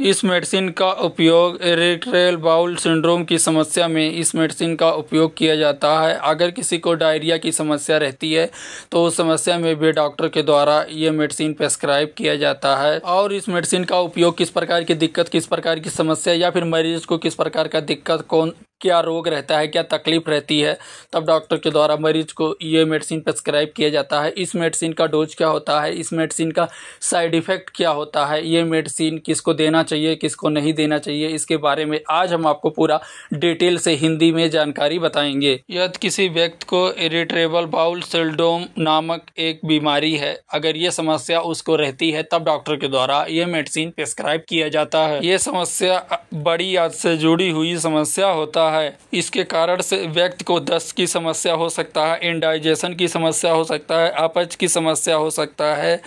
इस मेडिसिन का उपयोग इरेक्ट्रेल बाउल सिंड्रोम की समस्या में इस मेडिसिन का उपयोग किया जाता है अगर किसी को डायरिया की समस्या रहती है तो उस समस्या में भी डॉक्टर के द्वारा ये मेडिसिन प्रेस्क्राइब किया जाता है और इस मेडिसिन का उपयोग किस प्रकार की दिक्कत किस प्रकार की समस्या या फिर मरीज को किस प्रकार का दिक्कत कौन क्या रोग रहता है क्या तकलीफ रहती है तब डॉक्टर के द्वारा मरीज को ये मेडिसिन प्रेस्क्राइब किया जाता है इस मेडिसिन का डोज क्या होता है इस मेडिसिन का साइड इफ़ेक्ट क्या होता है ये मेडिसिन किसको देना चाहिए किसको नहीं देना चाहिए इसके बारे में आज हम आपको पूरा डिटेल से हिंदी में जानकारी बताएंगे यदि किसी व्यक्ति को इरिटेबल बाउल सेल्डोम नामक एक बीमारी है अगर ये समस्या उसको रहती है तब डॉक्टर के द्वारा ये मेडिसिन प्रेस्क्राइब किया जाता है ये समस्या बड़ी याद से जुड़ी हुई समस्या होता है है इसके कारण से व्यक्ति को दस्त की समस्या हो सकता है इंडाइजेशन की समस्या हो सकता है अपच की समस्या हो सकता है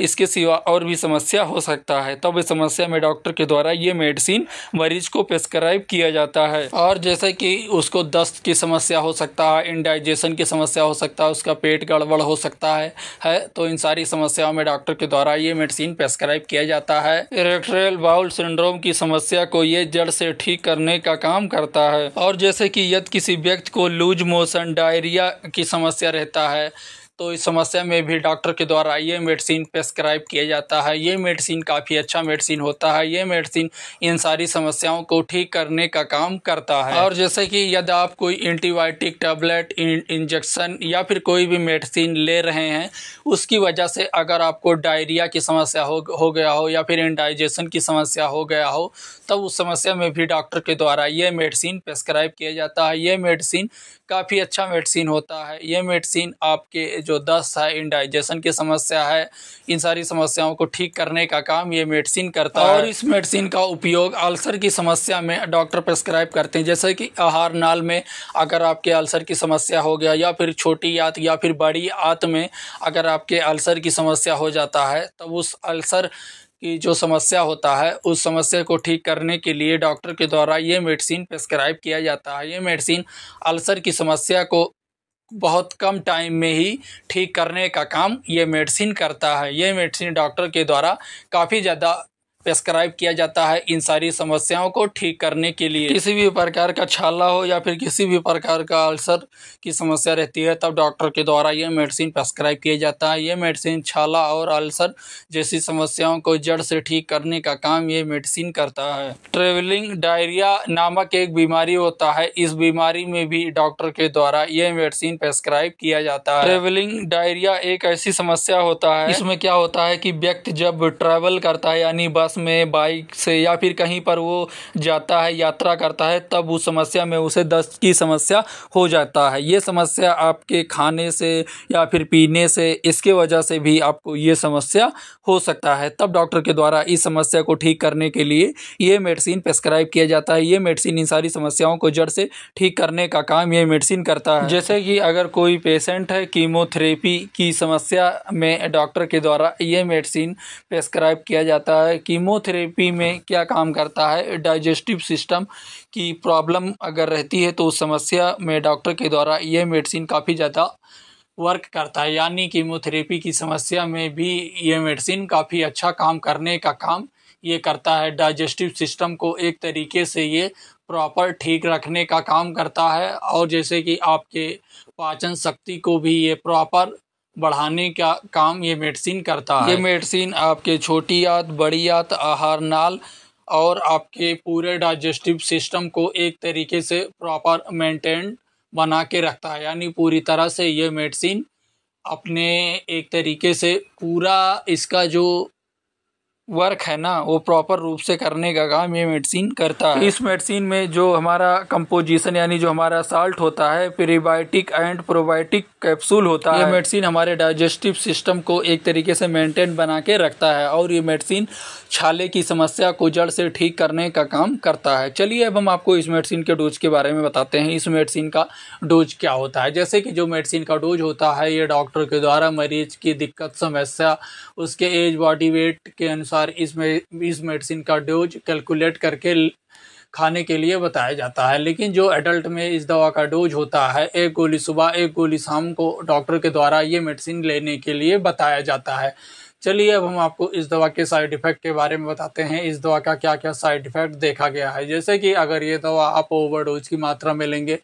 इसके सिवा और भी समस्या हो सकता है तब इस समस्या में डॉक्टर के द्वारा ये मेडिसिन मरीज को प्रेस्क्राइब किया जाता है और जैसे कि उसको दस्त की समस्या हो सकता है इनडाइजेशन की समस्या हो सकता है उसका पेट गड़बड़ हो सकता है है तो इन सारी समस्याओं में डॉक्टर के द्वारा ये मेडिसिन प्रेस्क्राइब किया जाता है इलेक्ट्रियल बाउल सिंड्रोम की समस्या को ये जड़ से ठीक करने का काम करता है और जैसे कि यदि किसी व्यक्ति को लूज मोशन डायरिया की समस्या रहता है तो इस समस्या में भी डॉक्टर के द्वारा ये मेडिसिन प्रेस्क्राइब किया जाता है ये मेडिसिन काफ़ी अच्छा मेडिसिन होता है ये मेडिसिन इन सारी समस्याओं को ठीक करने का काम करता है और जैसे कि यदि आप कोई एंटीबायोटिक टैबलेट इंजेक्शन या फिर कोई भी मेडिसिन ले रहे हैं उसकी वजह से अगर आपको डायरिया की समस्या हो हो गया हो या फिर इंडाइजेशन की समस्या हो गया हो तब उस समस्या में भी डॉक्टर के द्वारा ये मेडिसिन प्रेस्क्राइब किया जाता है ये मेडिसिन काफ़ी अच्छा मेडिसिन होता है ये मेडिसिन आपके जो जो दस्त है इंडाइजेशन की समस्या है इन सारी समस्याओं को ठीक करने का काम ये मेडिसिन करता है और इस मेडिसिन का उपयोग अल्सर की समस्या में डॉक्टर प्रेस्क्राइब करते हैं जैसे कि आहार नाल में अगर आपके अल्सर की समस्या हो गया या फिर छोटी आत या फिर बड़ी आत में अगर आपके अल्सर की समस्या हो जाता है तब उस अल्सर की जो समस्या होता है उस समस्या को ठीक करने के लिए डॉक्टर के द्वारा ये मेडिसिन प्रेस्क्राइब किया जाता है ये मेडिसिन अल्सर की समस्या को बहुत कम टाइम में ही ठीक करने का काम ये मेडिसिन करता है ये मेडिसिन डॉक्टर के द्वारा काफ़ी ज़्यादा प्रेस्क्राइब किया जाता है इन सारी समस्याओं को ठीक करने के लिए किसी भी प्रकार का छाला हो या फिर किसी भी प्रकार का अल्सर की समस्या रहती है तब डॉक्टर के द्वारा यह मेडिसिन प्रेस्क्राइब किया जाता है यह मेडिसिन छाला और अल्सर जैसी समस्याओं को जड़ से ठीक करने का काम यह मेडिसिन करता है ट्रेवलिंग डायरिया नामक एक बीमारी होता है इस बीमारी में भी डॉक्टर के द्वारा यह मेडिसिन प्रेस्क्राइब किया जाता है ट्रेवलिंग डायरिया एक ऐसी समस्या होता है इसमें क्या होता है कि व्यक्ति जब ट्रेवल करता है यानी बस बस में बाइक से या फिर कहीं पर वो जाता है यात्रा करता है तब उस समस्या में उसे दस्त की समस्या हो जाता है ये समस्या आपके खाने से या फिर पीने से इसके वजह से भी आपको ये समस्या हो सकता है तब डॉक्टर के द्वारा इस समस्या को ठीक करने के लिए ये मेडिसिन प्रेस्क्राइब किया जाता है ये मेडिसिन इन सारी समस्याओं को जड़ से ठीक करने का काम ये मेडिसिन करता है जैसे कि अगर कोई पेशेंट है कीमोथेरेपी की समस्या में डॉक्टर के द्वारा ये मेडिसिन प्रेस्क्राइब किया जाता है कीमो कीमोथेरेपी में क्या काम करता है डाइजेस्टिव सिस्टम की प्रॉब्लम अगर रहती है तो उस समस्या में डॉक्टर के द्वारा ये मेडिसिन काफ़ी ज़्यादा वर्क करता है यानी कीमोथेरेपी की समस्या में भी ये मेडिसिन काफ़ी अच्छा काम करने का काम ये करता है डाइजेस्टिव सिस्टम को एक तरीके से ये प्रॉपर ठीक रखने का काम करता है और जैसे कि आपके पाचन शक्ति को भी ये प्रॉपर बढ़ाने का काम ये मेडिसिन करता है ये मेडिसिन आपके छोटी आत बड़ी आत आहार नाल और आपके पूरे डाइजेस्टिव सिस्टम को एक तरीके से प्रॉपर मेंटेन बना के रखता है यानी पूरी तरह से ये मेडिसिन अपने एक तरीके से पूरा इसका जो वर्क है ना वो प्रॉपर रूप से करने का काम ये मेडिसिन करता है इस मेडिसिन में जो हमारा कंपोजिशन यानी जो हमारा साल्ट होता है प्रीबायोटिक एंड प्रोबायोटिक कैप्सूल होता है ये मेडिसिन हमारे डाइजेस्टिव सिस्टम को एक तरीके से मेंटेन बना के रखता है और ये मेडिसिन छाले की समस्या को जड़ से ठीक करने का काम करता है चलिए अब हम आपको इस मेडिसिन के डोज के बारे में बताते हैं इस मेडिसिन का डोज क्या होता है जैसे कि जो मेडिसिन का डोज होता है ये डॉक्टर के द्वारा मरीज की दिक्कत समस्या उसके एज बॉडी वेट के अनुसार अनुसार इस मे इस मेडिसिन का डोज कैलकुलेट करके खाने के लिए बताया जाता है लेकिन जो एडल्ट में इस दवा का डोज होता है एक गोली सुबह एक गोली शाम को डॉक्टर के द्वारा ये मेडिसिन लेने के लिए बताया जाता है चलिए अब हम आपको इस दवा के साइड इफ़ेक्ट के बारे में बताते हैं इस दवा का क्या क्या साइड इफ़ेक्ट देखा गया है जैसे कि अगर ये दवा आप ओवरडोज की मात्रा में लेंगे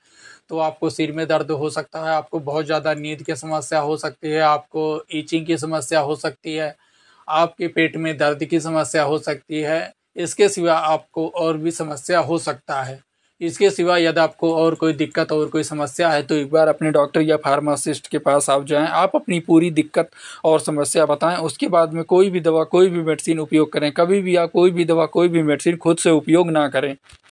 तो आपको सिर में दर्द हो सकता है आपको बहुत ज़्यादा नींद की समस्या हो सकती है आपको ईचिंग की समस्या हो सकती है आपके पेट में दर्द की समस्या हो सकती है इसके सिवा आपको और भी समस्या हो सकता है इसके सिवा यदि आपको और कोई दिक्कत और कोई समस्या है तो एक बार अपने डॉक्टर या फार्मासिस्ट के पास आप जाएं आप अपनी पूरी दिक्कत और समस्या बताएं उसके बाद में कोई भी दवा कोई भी मेडिसिन उपयोग करें कभी भी या कोई भी दवा कोई भी मेडिसिन खुद से उपयोग ना करें